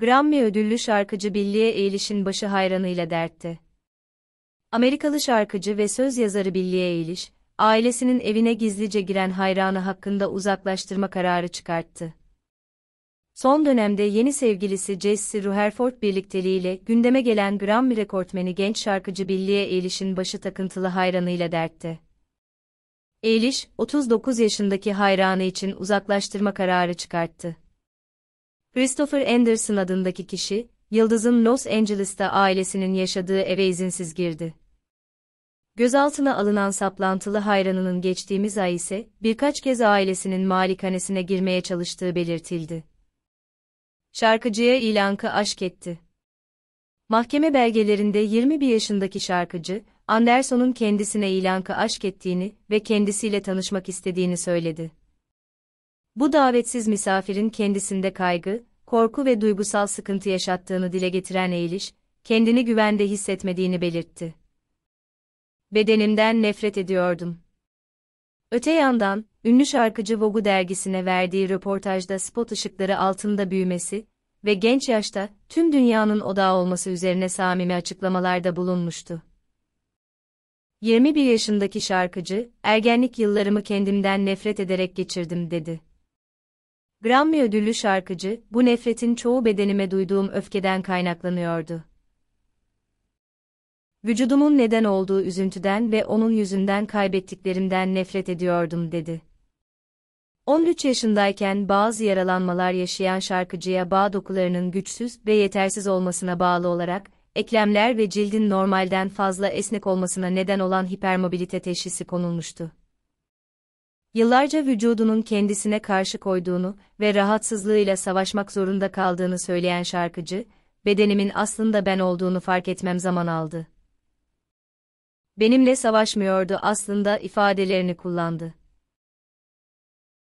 Grammy ödüllü şarkıcı Billie Eilish'in başı hayranıyla dertti. Amerikalı şarkıcı ve söz yazarı Billie Eilish, ailesinin evine gizlice giren hayranı hakkında uzaklaştırma kararı çıkarttı. Son dönemde yeni sevgilisi Jesse Rutherford birlikteliğiyle gündeme gelen Grammy rekortmeni genç şarkıcı Billie Eilish'in başı takıntılı hayranıyla dertti. Eilish, 39 yaşındaki hayranı için uzaklaştırma kararı çıkarttı. Christopher Anderson adındaki kişi, Yıldız'ın Los Angeles'ta ailesinin yaşadığı eve izinsiz girdi. Gözaltına alınan saplantılı hayranının geçtiğimiz ay ise birkaç kez ailesinin malikanesine girmeye çalıştığı belirtildi. Şarkıcıya ilankı aşk etti. Mahkeme belgelerinde 21 yaşındaki şarkıcı, Anderson'un kendisine ilankı aşk ettiğini ve kendisiyle tanışmak istediğini söyledi. Bu davetsiz misafirin kendisinde kaygı, korku ve duygusal sıkıntı yaşattığını dile getiren eğiliş, kendini güvende hissetmediğini belirtti. Bedenimden nefret ediyordum. Öte yandan, ünlü şarkıcı Vogue dergisine verdiği röportajda spot ışıkları altında büyümesi ve genç yaşta tüm dünyanın odağı olması üzerine samimi açıklamalarda bulunmuştu. 21 yaşındaki şarkıcı, ergenlik yıllarımı kendimden nefret ederek geçirdim dedi. Grammy ödüllü şarkıcı, bu nefretin çoğu bedenime duyduğum öfkeden kaynaklanıyordu. Vücudumun neden olduğu üzüntüden ve onun yüzünden kaybettiklerimden nefret ediyordum dedi. 13 yaşındayken bazı yaralanmalar yaşayan şarkıcıya bağ dokularının güçsüz ve yetersiz olmasına bağlı olarak, eklemler ve cildin normalden fazla esnek olmasına neden olan hipermobilite teşhisi konulmuştu. Yıllarca vücudunun kendisine karşı koyduğunu ve rahatsızlığıyla savaşmak zorunda kaldığını söyleyen şarkıcı, bedenimin aslında ben olduğunu fark etmem zaman aldı. Benimle savaşmıyordu aslında ifadelerini kullandı.